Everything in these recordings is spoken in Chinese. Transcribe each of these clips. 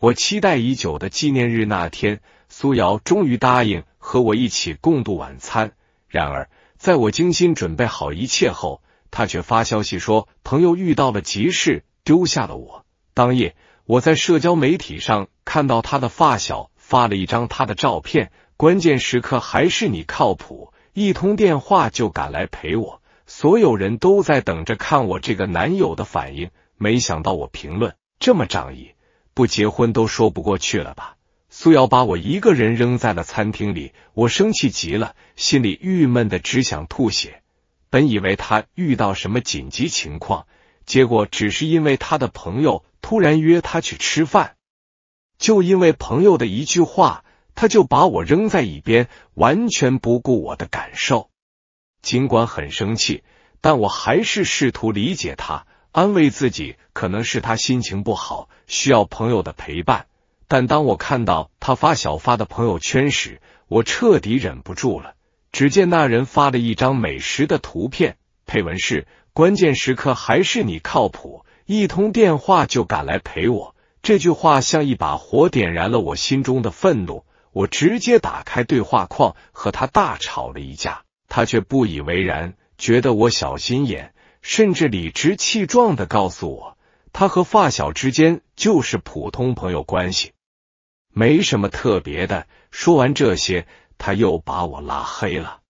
我期待已久的纪念日那天，苏瑶终于答应和我一起共度晚餐。然而，在我精心准备好一切后，她却发消息说朋友遇到了急事，丢下了我。当夜，我在社交媒体上看到她的发小发了一张她的照片。关键时刻还是你靠谱，一通电话就赶来陪我。所有人都在等着看我这个男友的反应，没想到我评论这么仗义。不结婚都说不过去了吧？苏瑶把我一个人扔在了餐厅里，我生气极了，心里郁闷的只想吐血。本以为他遇到什么紧急情况，结果只是因为他的朋友突然约他去吃饭，就因为朋友的一句话，他就把我扔在一边，完全不顾我的感受。尽管很生气，但我还是试图理解他。安慰自己可能是他心情不好，需要朋友的陪伴。但当我看到他发小发的朋友圈时，我彻底忍不住了。只见那人发了一张美食的图片，配文是：“关键时刻还是你靠谱，一通电话就赶来陪我。”这句话像一把火点燃了我心中的愤怒，我直接打开对话框和他大吵了一架。他却不以为然，觉得我小心眼。甚至理直气壮的告诉我，他和发小之间就是普通朋友关系，没什么特别的。说完这些，他又把我拉黑了。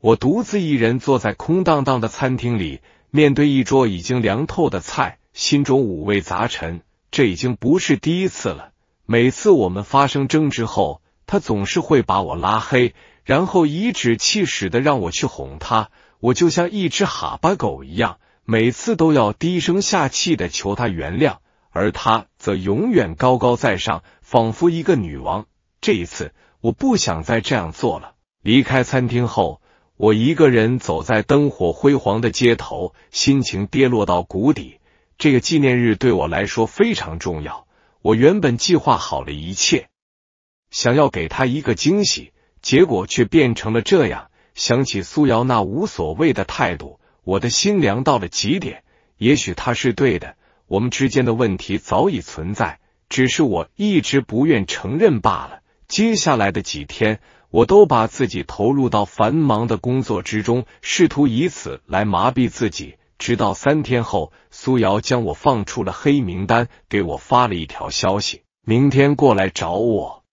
我独自一人坐在空荡荡的餐厅里，面对一桌已经凉透的菜，心中五味杂陈。这已经不是第一次了，每次我们发生争执后，他总是会把我拉黑，然后颐指气使的让我去哄他。我就像一只哈巴狗一样，每次都要低声下气的求他原谅，而他则永远高高在上，仿佛一个女王。这一次，我不想再这样做了。离开餐厅后，我一个人走在灯火辉煌的街头，心情跌落到谷底。这个纪念日对我来说非常重要，我原本计划好了一切，想要给他一个惊喜，结果却变成了这样。想起苏瑶那无所谓的态度，我的心凉到了极点。也许他是对的，我们之间的问题早已存在，只是我一直不愿承认罢了。接下来的几天，我都把自己投入到繁忙的工作之中，试图以此来麻痹自己。直到三天后，苏瑶将我放出了黑名单，给我发了一条消息：“明天过来找我。”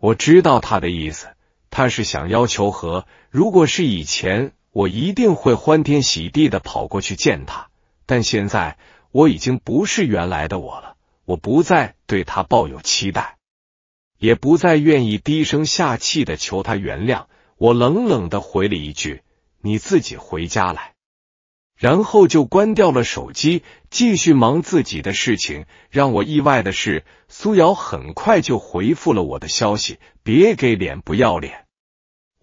我知道他的意思。他是想要求和，如果是以前，我一定会欢天喜地的跑过去见他。但现在我已经不是原来的我了，我不再对他抱有期待，也不再愿意低声下气的求他原谅。我冷冷的回了一句：“你自己回家来。”然后就关掉了手机，继续忙自己的事情。让我意外的是，苏瑶很快就回复了我的消息：“别给脸不要脸。”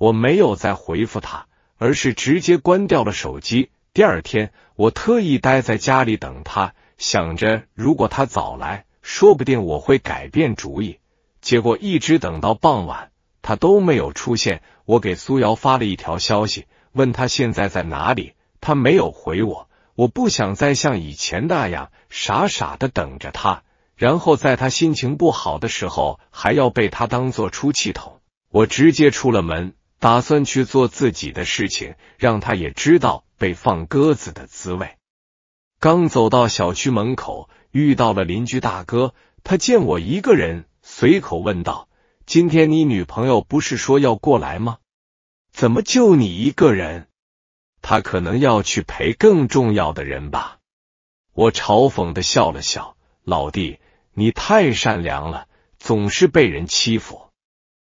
我没有再回复他，而是直接关掉了手机。第二天，我特意待在家里等他，想着如果他早来，说不定我会改变主意。结果一直等到傍晚，他都没有出现。我给苏瑶发了一条消息，问他现在在哪里，他没有回我。我不想再像以前那样傻傻的等着他，然后在他心情不好的时候还要被他当做出气筒。我直接出了门。打算去做自己的事情，让他也知道被放鸽子的滋味。刚走到小区门口，遇到了邻居大哥，他见我一个人，随口问道：“今天你女朋友不是说要过来吗？怎么就你一个人？”他可能要去陪更重要的人吧。我嘲讽的笑了笑：“老弟，你太善良了，总是被人欺负。”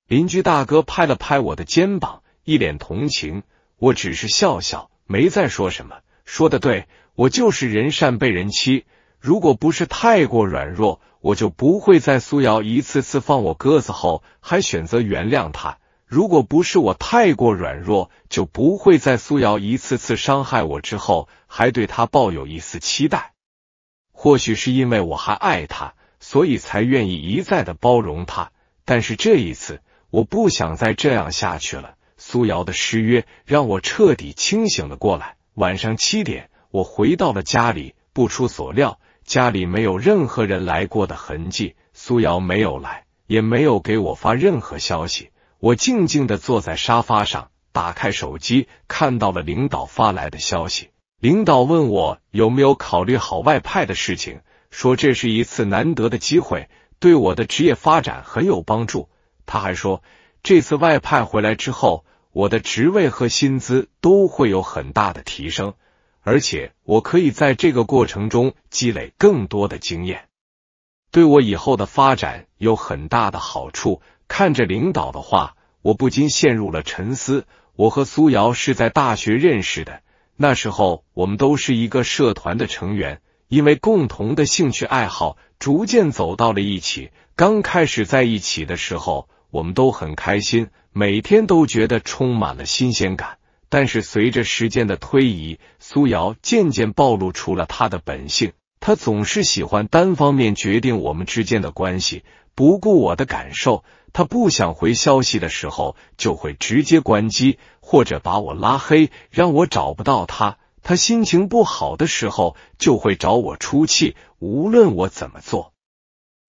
邻居大哥拍了拍我的肩膀，一脸同情。我只是笑笑，没再说什么。说的对，我就是人善被人欺。如果不是太过软弱，我就不会在苏瑶一次次放我鸽子后还选择原谅他；如果不是我太过软弱，就不会在苏瑶一次次伤害我之后还对他抱有一丝期待。或许是因为我还爱他，所以才愿意一再的包容他。但是这一次。我不想再这样下去了。苏瑶的失约让我彻底清醒了过来。晚上七点，我回到了家里，不出所料，家里没有任何人来过的痕迹。苏瑶没有来，也没有给我发任何消息。我静静的坐在沙发上，打开手机，看到了领导发来的消息。领导问我有没有考虑好外派的事情，说这是一次难得的机会，对我的职业发展很有帮助。他还说，这次外派回来之后，我的职位和薪资都会有很大的提升，而且我可以在这个过程中积累更多的经验，对我以后的发展有很大的好处。看着领导的话，我不禁陷入了沉思。我和苏瑶是在大学认识的，那时候我们都是一个社团的成员，因为共同的兴趣爱好，逐渐走到了一起。刚开始在一起的时候，我们都很开心，每天都觉得充满了新鲜感。但是随着时间的推移，苏瑶渐渐暴露出了她的本性。她总是喜欢单方面决定我们之间的关系，不顾我的感受。她不想回消息的时候，就会直接关机，或者把我拉黑，让我找不到她。她心情不好的时候，就会找我出气。无论我怎么做，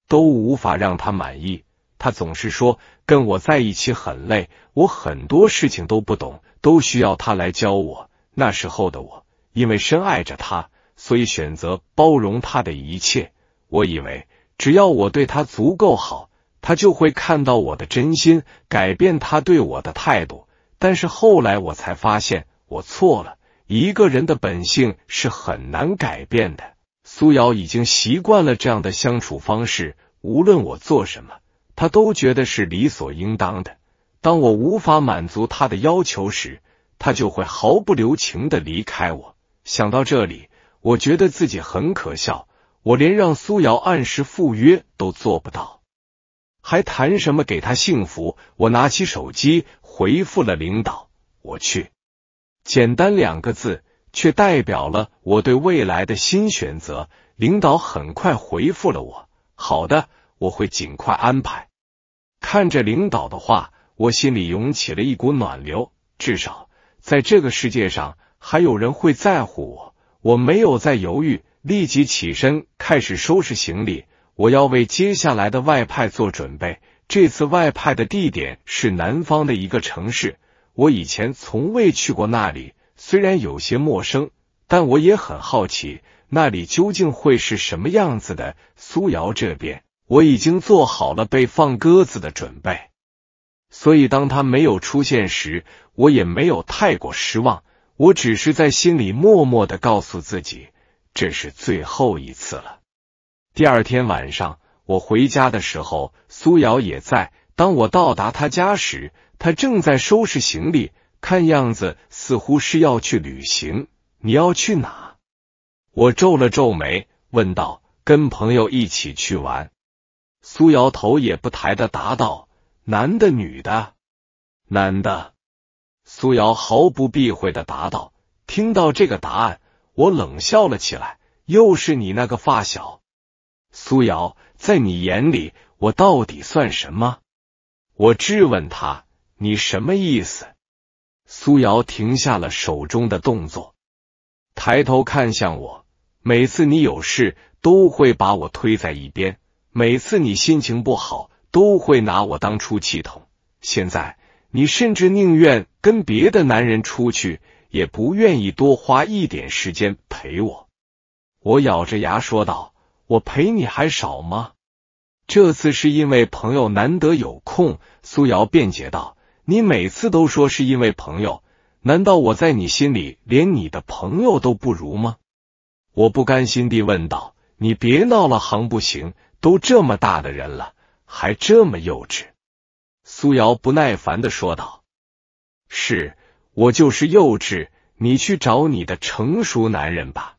都无法让她满意。他总是说跟我在一起很累，我很多事情都不懂，都需要他来教我。那时候的我，因为深爱着他，所以选择包容他的一切。我以为只要我对他足够好，他就会看到我的真心，改变他对我的态度。但是后来我才发现，我错了。一个人的本性是很难改变的。苏瑶已经习惯了这样的相处方式，无论我做什么。他都觉得是理所应当的。当我无法满足他的要求时，他就会毫不留情的离开我。想到这里，我觉得自己很可笑。我连让苏瑶按时赴约都做不到，还谈什么给他幸福？我拿起手机回复了领导：“我去。”简单两个字，却代表了我对未来的新选择。领导很快回复了我：“好的。”我会尽快安排。看着领导的话，我心里涌起了一股暖流。至少在这个世界上还有人会在乎我。我没有再犹豫，立即起身开始收拾行李。我要为接下来的外派做准备。这次外派的地点是南方的一个城市，我以前从未去过那里。虽然有些陌生，但我也很好奇那里究竟会是什么样子的。苏瑶这边。我已经做好了被放鸽子的准备，所以当他没有出现时，我也没有太过失望。我只是在心里默默的告诉自己，这是最后一次了。第二天晚上，我回家的时候，苏瑶也在。当我到达他家时，他正在收拾行李，看样子似乎是要去旅行。你要去哪？我皱了皱眉，问道：“跟朋友一起去玩。”苏瑶头也不抬的答道：“男的，女的，男的。”苏瑶毫不避讳的答道。听到这个答案，我冷笑了起来。又是你那个发小，苏瑶，在你眼里，我到底算什么？我质问他：“你什么意思？”苏瑶停下了手中的动作，抬头看向我。每次你有事，都会把我推在一边。每次你心情不好，都会拿我当出气筒。现在你甚至宁愿跟别的男人出去，也不愿意多花一点时间陪我。我咬着牙说道：“我陪你还少吗？”这次是因为朋友难得有空，苏瑶辩解道：“你每次都说是因为朋友，难道我在你心里连你的朋友都不如吗？”我不甘心地问道：“你别闹了，行不行？”都这么大的人了，还这么幼稚！苏瑶不耐烦的说道：“是我就是幼稚，你去找你的成熟男人吧！”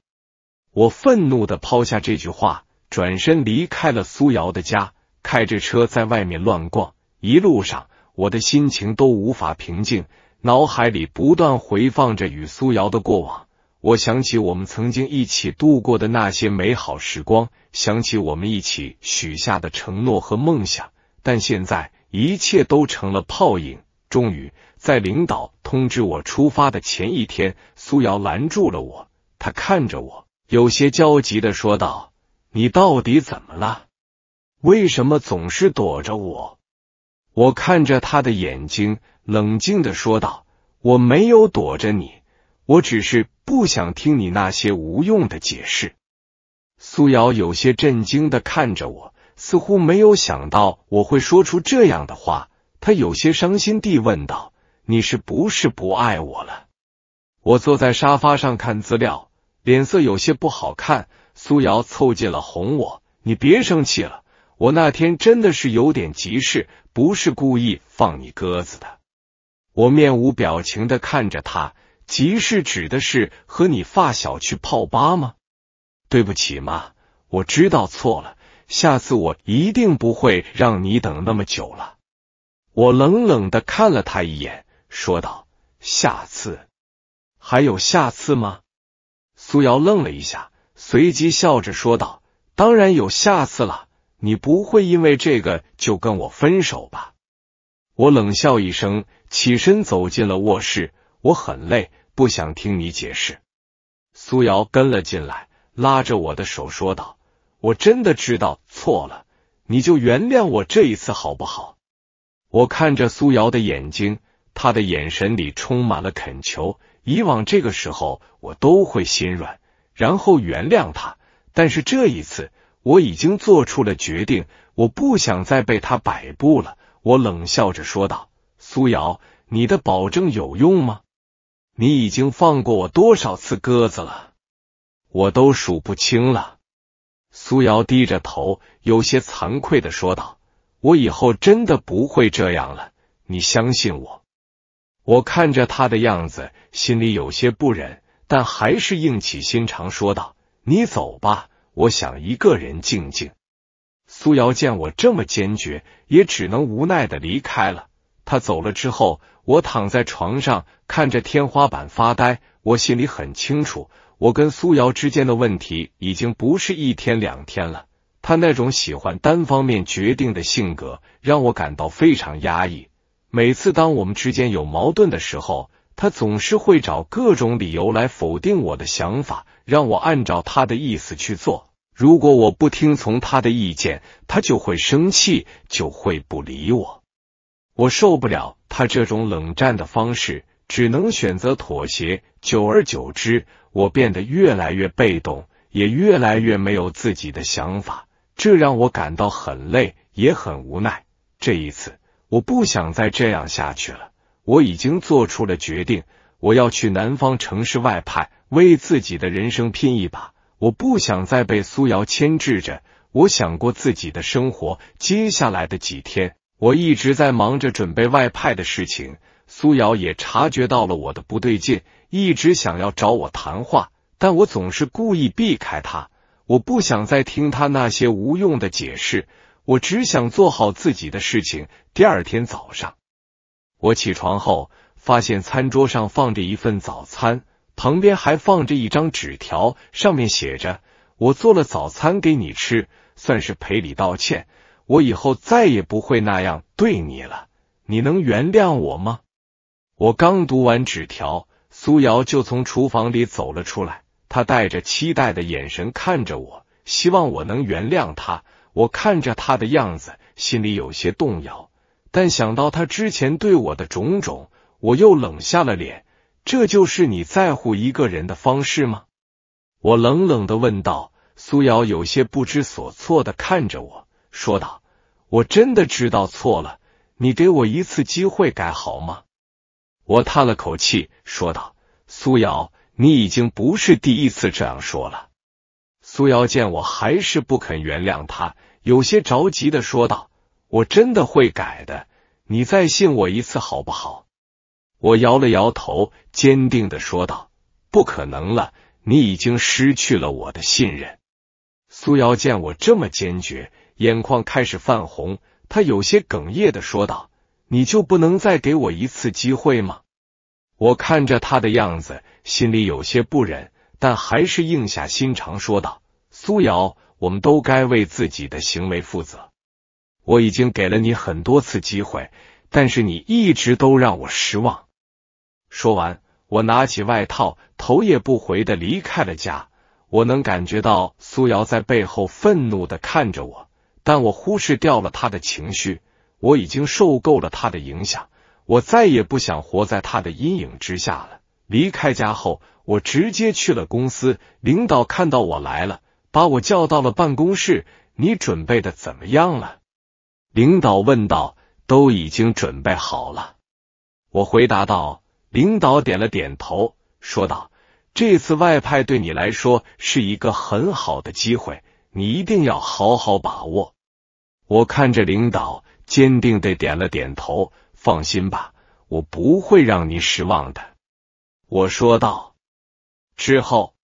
我愤怒的抛下这句话，转身离开了苏瑶的家，开着车在外面乱逛。一路上，我的心情都无法平静，脑海里不断回放着与苏瑶的过往。我想起我们曾经一起度过的那些美好时光，想起我们一起许下的承诺和梦想，但现在一切都成了泡影。终于，在领导通知我出发的前一天，苏瑶拦住了我，她看着我，有些焦急地说道：“你到底怎么了？为什么总是躲着我？”我看着他的眼睛，冷静地说道：“我没有躲着你，我只是……”不想听你那些无用的解释。苏瑶有些震惊的看着我，似乎没有想到我会说出这样的话。他有些伤心地问道：“你是不是不爱我了？”我坐在沙发上看资料，脸色有些不好看。苏瑶凑近了哄我：“你别生气了，我那天真的是有点急事，不是故意放你鸽子的。”我面无表情的看着他。集市指的是和你发小去泡吧吗？对不起嘛，我知道错了，下次我一定不会让你等那么久了。我冷冷的看了他一眼，说道：“下次还有下次吗？”苏瑶愣了一下，随即笑着说道：“当然有下次了，你不会因为这个就跟我分手吧？”我冷笑一声，起身走进了卧室，我很累。不想听你解释，苏瑶跟了进来，拉着我的手说道：“我真的知道错了，你就原谅我这一次好不好？”我看着苏瑶的眼睛，她的眼神里充满了恳求。以往这个时候，我都会心软，然后原谅他。但是这一次，我已经做出了决定，我不想再被他摆布了。我冷笑着说道：“苏瑶，你的保证有用吗？”你已经放过我多少次鸽子了，我都数不清了。苏瑶低着头，有些惭愧的说道：“我以后真的不会这样了，你相信我。”我看着他的样子，心里有些不忍，但还是硬起心肠说道：“你走吧，我想一个人静静。”苏瑶见我这么坚决，也只能无奈的离开了。他走了之后。我躺在床上看着天花板发呆，我心里很清楚，我跟苏瑶之间的问题已经不是一天两天了。他那种喜欢单方面决定的性格让我感到非常压抑。每次当我们之间有矛盾的时候，他总是会找各种理由来否定我的想法，让我按照他的意思去做。如果我不听从他的意见，他就会生气，就会不理我。我受不了。他这种冷战的方式，只能选择妥协。久而久之，我变得越来越被动，也越来越没有自己的想法，这让我感到很累，也很无奈。这一次，我不想再这样下去了。我已经做出了决定，我要去南方城市外派，为自己的人生拼一把。我不想再被苏瑶牵制着，我想过自己的生活。接下来的几天。我一直在忙着准备外派的事情，苏瑶也察觉到了我的不对劲，一直想要找我谈话，但我总是故意避开他。我不想再听他那些无用的解释，我只想做好自己的事情。第二天早上，我起床后发现餐桌上放着一份早餐，旁边还放着一张纸条，上面写着：“我做了早餐给你吃，算是赔礼道歉。”我以后再也不会那样对你了，你能原谅我吗？我刚读完纸条，苏瑶就从厨房里走了出来，她带着期待的眼神看着我，希望我能原谅她。我看着她的样子，心里有些动摇，但想到她之前对我的种种，我又冷下了脸。这就是你在乎一个人的方式吗？我冷冷的问道。苏瑶有些不知所措的看着我。说道：“我真的知道错了，你给我一次机会改好吗？”我叹了口气说道：“苏瑶，你已经不是第一次这样说了。”苏瑶见我还是不肯原谅他，有些着急的说道：“我真的会改的，你再信我一次好不好？”我摇了摇头，坚定的说道：“不可能了，你已经失去了我的信任。”苏瑶见我这么坚决。眼眶开始泛红，他有些哽咽的说道：“你就不能再给我一次机会吗？”我看着他的样子，心里有些不忍，但还是硬下心肠说道：“苏瑶，我们都该为自己的行为负责。我已经给了你很多次机会，但是你一直都让我失望。”说完，我拿起外套，头也不回的离开了家。我能感觉到苏瑶在背后愤怒的看着我。但我忽视掉了他的情绪，我已经受够了他的影响，我再也不想活在他的阴影之下了。离开家后，我直接去了公司。领导看到我来了，把我叫到了办公室。你准备的怎么样了？领导问道。都已经准备好了，我回答道。领导点了点头，说道：“这次外派对你来说是一个很好的机会，你一定要好好把握。”我看着领导，坚定的点了点头。放心吧，我不会让你失望的，我说道。之后，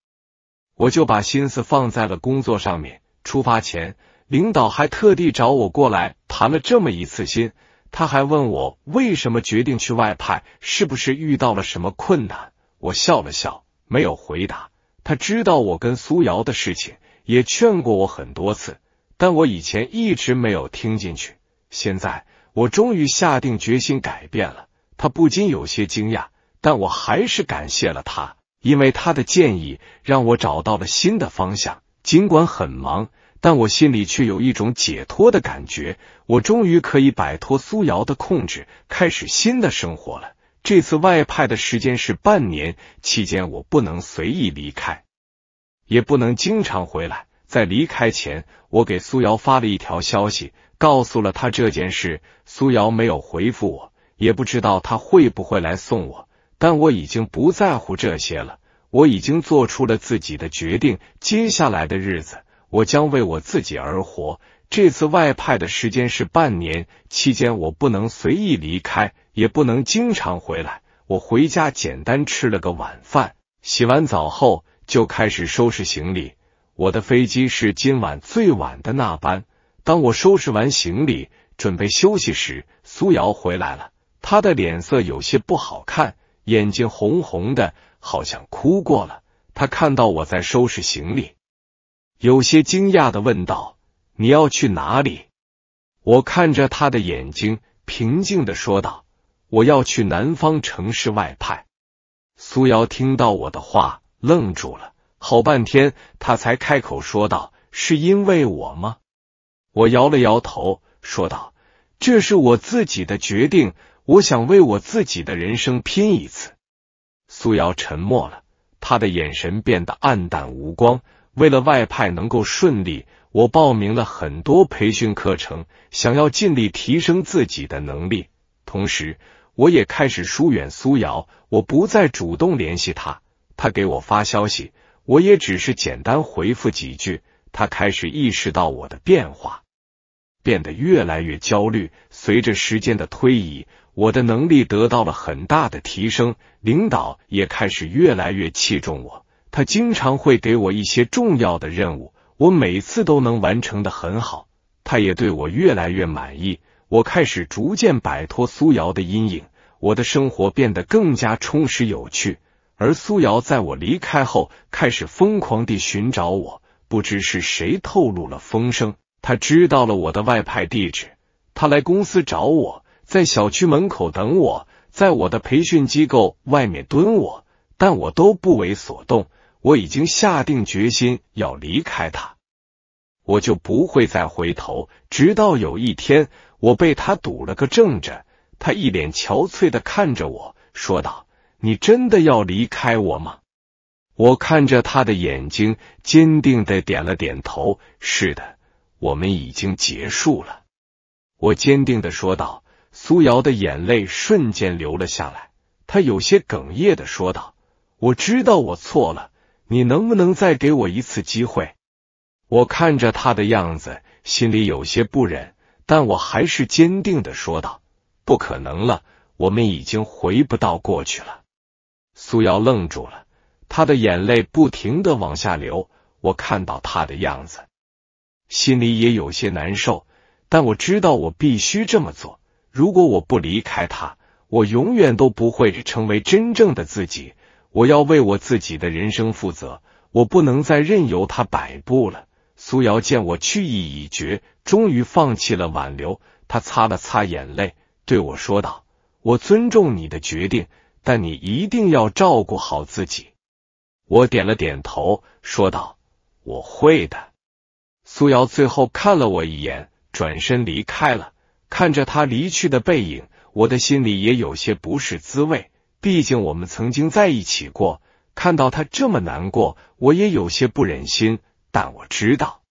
我就把心思放在了工作上面。出发前，领导还特地找我过来谈了这么一次心，他还问我为什么决定去外派，是不是遇到了什么困难。我笑了笑，没有回答。他知道我跟苏瑶的事情，也劝过我很多次。但我以前一直没有听进去，现在我终于下定决心改变了。他不禁有些惊讶，但我还是感谢了他，因为他的建议让我找到了新的方向。尽管很忙，但我心里却有一种解脱的感觉。我终于可以摆脱苏瑶的控制，开始新的生活了。这次外派的时间是半年，期间我不能随意离开，也不能经常回来。在离开前。我给苏瑶发了一条消息，告诉了他这件事。苏瑶没有回复我，也不知道他会不会来送我。但我已经不在乎这些了，我已经做出了自己的决定。接下来的日子，我将为我自己而活。这次外派的时间是半年，期间我不能随意离开，也不能经常回来。我回家简单吃了个晚饭，洗完澡后就开始收拾行李。我的飞机是今晚最晚的那班。当我收拾完行李，准备休息时，苏瑶回来了。她的脸色有些不好看，眼睛红红的，好像哭过了。她看到我在收拾行李，有些惊讶的问道：“你要去哪里？”我看着他的眼睛，平静的说道：“我要去南方城市外派。”苏瑶听到我的话，愣住了。好半天，他才开口说道：“是因为我吗？”我摇了摇头，说道：“这是我自己的决定，我想为我自己的人生拼一次。”苏瑶沉默了，他的眼神变得暗淡无光。为了外派能够顺利，我报名了很多培训课程，想要尽力提升自己的能力。同时，我也开始疏远苏瑶，我不再主动联系他。他给我发消息。我也只是简单回复几句，他开始意识到我的变化，变得越来越焦虑。随着时间的推移，我的能力得到了很大的提升，领导也开始越来越器重我。他经常会给我一些重要的任务，我每次都能完成的很好，他也对我越来越满意。我开始逐渐摆脱苏瑶的阴影，我的生活变得更加充实有趣。而苏瑶在我离开后，开始疯狂地寻找我。不知是谁透露了风声，他知道了我的外派地址。他来公司找我，在小区门口等我，在我的培训机构外面蹲我，但我都不为所动。我已经下定决心要离开他，我就不会再回头。直到有一天，我被他堵了个正着，他一脸憔悴的看着我说道。你真的要离开我吗？我看着他的眼睛，坚定的点了点头。是的，我们已经结束了。我坚定的说道。苏瑶的眼泪瞬间流了下来，她有些哽咽的说道：“我知道我错了，你能不能再给我一次机会？”我看着他的样子，心里有些不忍，但我还是坚定的说道：“不可能了，我们已经回不到过去了。”苏瑶愣住了，她的眼泪不停的往下流。我看到她的样子，心里也有些难受。但我知道我必须这么做。如果我不离开他，我永远都不会成为真正的自己。我要为我自己的人生负责。我不能再任由他摆布了。苏瑶见我去意已决，终于放弃了挽留。他擦了擦眼泪，对我说道：“我尊重你的决定。”但你一定要照顾好自己。我点了点头，说道：“我会的。”苏瑶最后看了我一眼，转身离开了。看着他离去的背影，我的心里也有些不是滋味。毕竟我们曾经在一起过，看到他这么难过，我也有些不忍心。但我知道，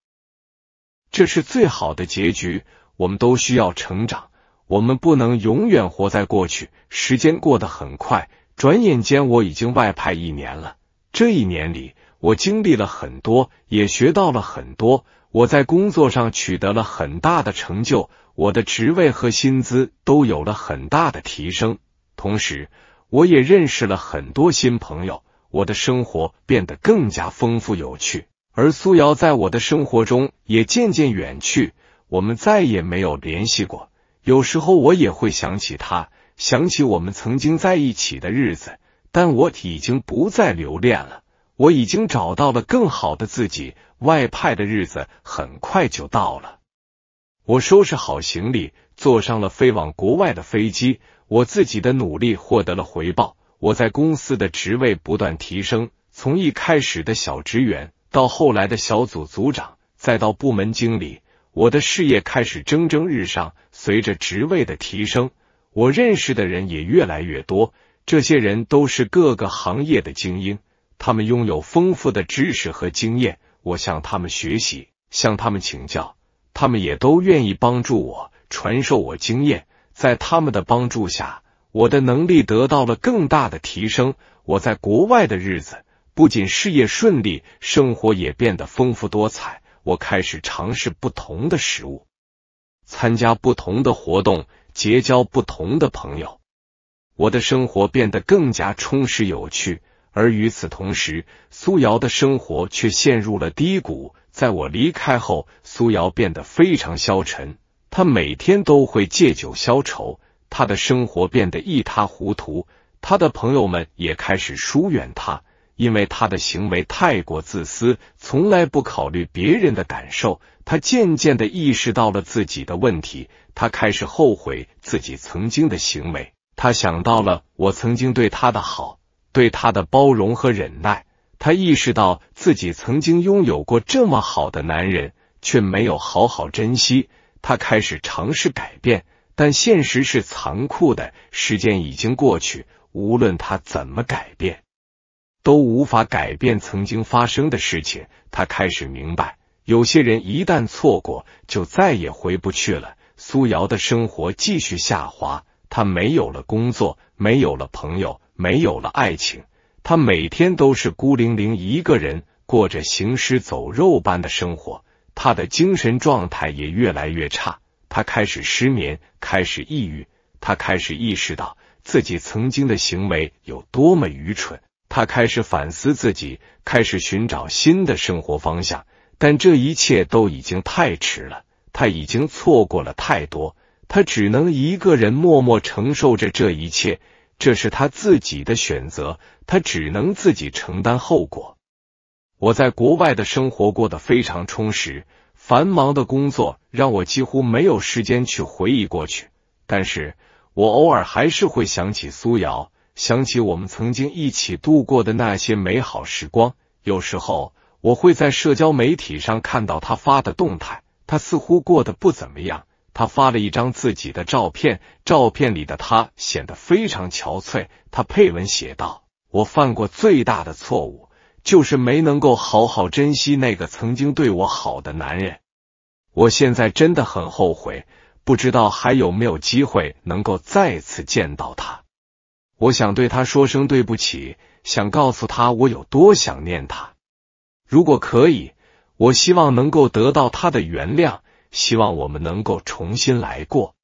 这是最好的结局。我们都需要成长。我们不能永远活在过去。时间过得很快，转眼间我已经外派一年了。这一年里，我经历了很多，也学到了很多。我在工作上取得了很大的成就，我的职位和薪资都有了很大的提升。同时，我也认识了很多新朋友，我的生活变得更加丰富有趣。而苏瑶在我的生活中也渐渐远去，我们再也没有联系过。有时候我也会想起他，想起我们曾经在一起的日子，但我已经不再留恋了。我已经找到了更好的自己。外派的日子很快就到了，我收拾好行李，坐上了飞往国外的飞机。我自己的努力获得了回报，我在公司的职位不断提升，从一开始的小职员，到后来的小组组长，再到部门经理。我的事业开始蒸蒸日上，随着职位的提升，我认识的人也越来越多。这些人都是各个行业的精英，他们拥有丰富的知识和经验。我向他们学习，向他们请教，他们也都愿意帮助我，传授我经验。在他们的帮助下，我的能力得到了更大的提升。我在国外的日子，不仅事业顺利，生活也变得丰富多彩。我开始尝试不同的食物，参加不同的活动，结交不同的朋友。我的生活变得更加充实有趣，而与此同时，苏瑶的生活却陷入了低谷。在我离开后，苏瑶变得非常消沉，她每天都会借酒消愁，她的生活变得一塌糊涂，他的朋友们也开始疏远他。因为他的行为太过自私，从来不考虑别人的感受。他渐渐的意识到了自己的问题，他开始后悔自己曾经的行为。他想到了我曾经对他的好，对他的包容和忍耐。他意识到自己曾经拥有过这么好的男人，却没有好好珍惜。他开始尝试改变，但现实是残酷的。时间已经过去，无论他怎么改变。都无法改变曾经发生的事情。他开始明白，有些人一旦错过，就再也回不去了。苏瑶的生活继续下滑，他没有了工作，没有了朋友，没有了爱情。他每天都是孤零零一个人，过着行尸走肉般的生活。他的精神状态也越来越差，他开始失眠，开始抑郁，他开始意识到自己曾经的行为有多么愚蠢。他开始反思自己，开始寻找新的生活方向，但这一切都已经太迟了。他已经错过了太多，他只能一个人默默承受着这一切。这是他自己的选择，他只能自己承担后果。我在国外的生活过得非常充实，繁忙的工作让我几乎没有时间去回忆过去，但是我偶尔还是会想起苏瑶。想起我们曾经一起度过的那些美好时光，有时候我会在社交媒体上看到他发的动态。他似乎过得不怎么样。他发了一张自己的照片，照片里的他显得非常憔悴。他配文写道：“我犯过最大的错误，就是没能够好好珍惜那个曾经对我好的男人。我现在真的很后悔，不知道还有没有机会能够再次见到他。”我想对他说声对不起，想告诉他我有多想念他。如果可以，我希望能够得到他的原谅，希望我们能够重新来过。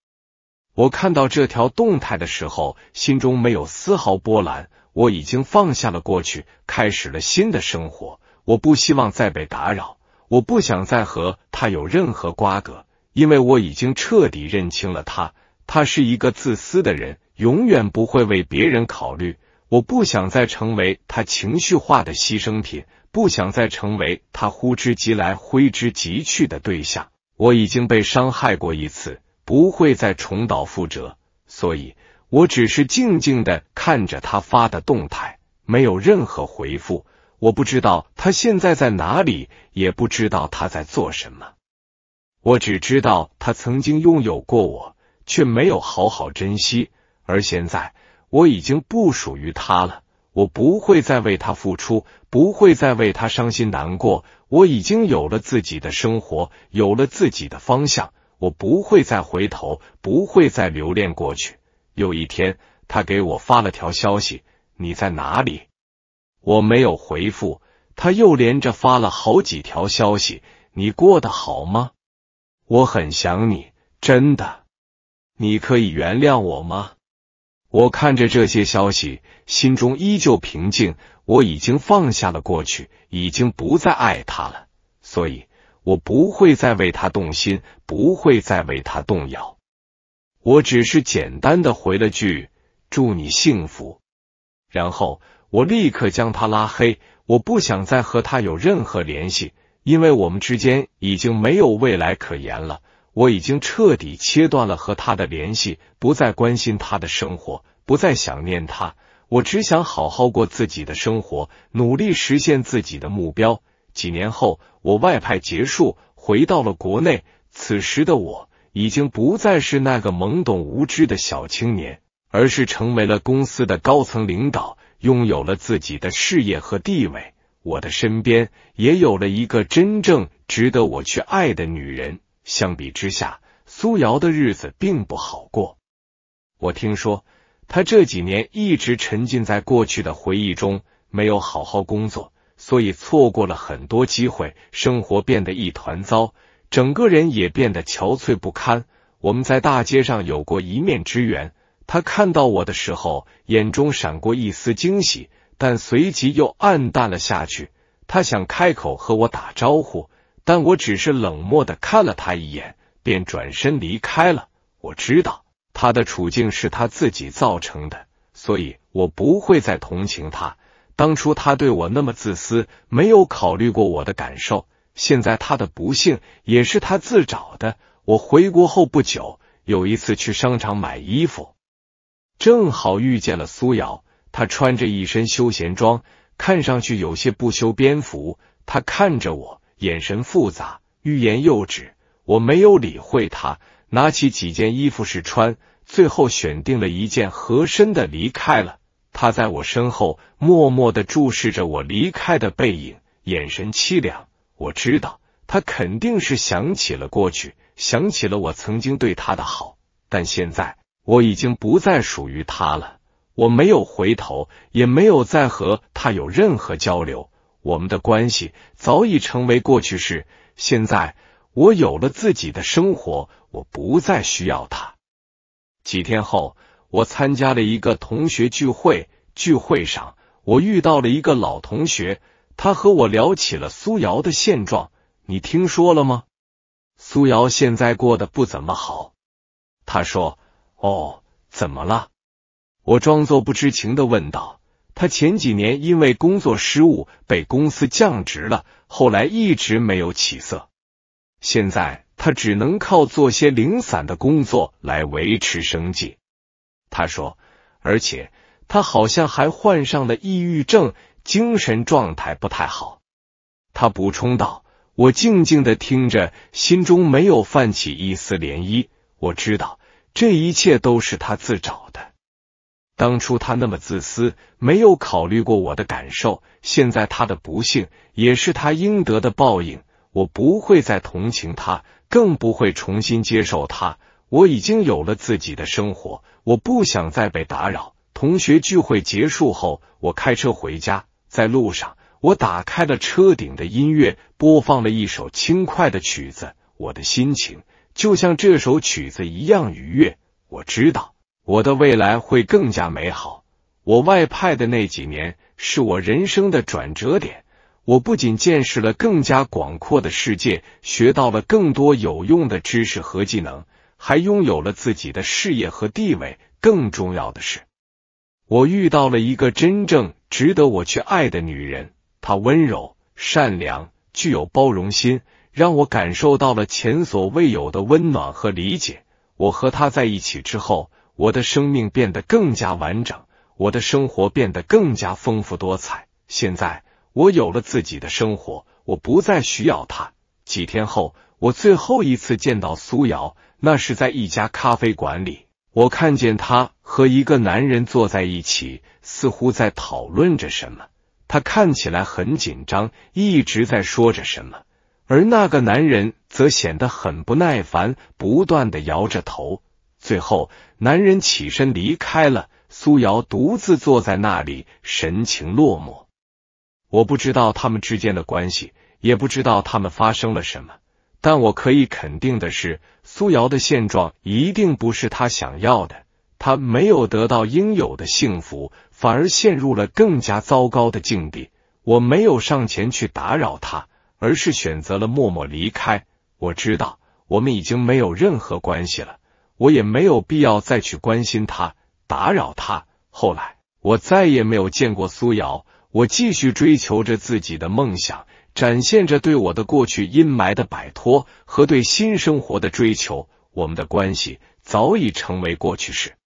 我看到这条动态的时候，心中没有丝毫波澜。我已经放下了过去，开始了新的生活。我不希望再被打扰，我不想再和他有任何瓜葛，因为我已经彻底认清了他，他是一个自私的人。永远不会为别人考虑。我不想再成为他情绪化的牺牲品，不想再成为他呼之即来挥之即去的对象。我已经被伤害过一次，不会再重蹈覆辙。所以我只是静静的看着他发的动态，没有任何回复。我不知道他现在在哪里，也不知道他在做什么。我只知道他曾经拥有过我，却没有好好珍惜。而现在我已经不属于他了，我不会再为他付出，不会再为他伤心难过。我已经有了自己的生活，有了自己的方向，我不会再回头，不会再留恋过去。有一天，他给我发了条消息：“你在哪里？”我没有回复，他又连着发了好几条消息：“你过得好吗？我很想你，真的。你可以原谅我吗？”我看着这些消息，心中依旧平静。我已经放下了过去，已经不再爱他了，所以，我不会再为他动心，不会再为他动摇。我只是简单的回了句“祝你幸福”，然后我立刻将他拉黑。我不想再和他有任何联系，因为我们之间已经没有未来可言了。我已经彻底切断了和他的联系，不再关心他的生活，不再想念他。我只想好好过自己的生活，努力实现自己的目标。几年后，我外派结束，回到了国内。此时的我，已经不再是那个懵懂无知的小青年，而是成为了公司的高层领导，拥有了自己的事业和地位。我的身边也有了一个真正值得我去爱的女人。相比之下，苏瑶的日子并不好过。我听说他这几年一直沉浸在过去的回忆中，没有好好工作，所以错过了很多机会，生活变得一团糟，整个人也变得憔悴不堪。我们在大街上有过一面之缘，他看到我的时候，眼中闪过一丝惊喜，但随即又暗淡了下去。他想开口和我打招呼。但我只是冷漠的看了他一眼，便转身离开了。我知道他的处境是他自己造成的，所以我不会再同情他。当初他对我那么自私，没有考虑过我的感受，现在他的不幸也是他自找的。我回国后不久，有一次去商场买衣服，正好遇见了苏瑶。她穿着一身休闲装，看上去有些不修边幅。他看着我。眼神复杂，欲言又止。我没有理会他，拿起几件衣服试穿，最后选定了一件合身的，离开了。他在我身后默默的注视着我离开的背影，眼神凄凉。我知道，他肯定是想起了过去，想起了我曾经对他的好。但现在，我已经不再属于他了。我没有回头，也没有再和他有任何交流。我们的关系早已成为过去式。现在我有了自己的生活，我不再需要他。几天后，我参加了一个同学聚会，聚会上我遇到了一个老同学，他和我聊起了苏瑶的现状。你听说了吗？苏瑶现在过得不怎么好。他说：“哦，怎么了？”我装作不知情的问道。他前几年因为工作失误被公司降职了，后来一直没有起色。现在他只能靠做些零散的工作来维持生计。他说，而且他好像还患上了抑郁症，精神状态不太好。他补充道：“我静静的听着，心中没有泛起一丝涟漪。我知道这一切都是他自找的。”当初他那么自私，没有考虑过我的感受。现在他的不幸也是他应得的报应。我不会再同情他，更不会重新接受他。我已经有了自己的生活，我不想再被打扰。同学聚会结束后，我开车回家，在路上我打开了车顶的音乐，播放了一首轻快的曲子。我的心情就像这首曲子一样愉悦。我知道。我的未来会更加美好。我外派的那几年是我人生的转折点。我不仅见识了更加广阔的世界，学到了更多有用的知识和技能，还拥有了自己的事业和地位。更重要的是，我遇到了一个真正值得我去爱的女人。她温柔、善良，具有包容心，让我感受到了前所未有的温暖和理解。我和她在一起之后。我的生命变得更加完整，我的生活变得更加丰富多彩。现在我有了自己的生活，我不再需要他。几天后，我最后一次见到苏瑶，那是在一家咖啡馆里。我看见他和一个男人坐在一起，似乎在讨论着什么。他看起来很紧张，一直在说着什么，而那个男人则显得很不耐烦，不断的摇着头。最后，男人起身离开了。苏瑶独自坐在那里，神情落寞。我不知道他们之间的关系，也不知道他们发生了什么。但我可以肯定的是，苏瑶的现状一定不是他想要的。他没有得到应有的幸福，反而陷入了更加糟糕的境地。我没有上前去打扰他，而是选择了默默离开。我知道，我们已经没有任何关系了。我也没有必要再去关心他，打扰他。后来，我再也没有见过苏瑶。我继续追求着自己的梦想，展现着对我的过去阴霾的摆脱和对新生活的追求。我们的关系早已成为过去式。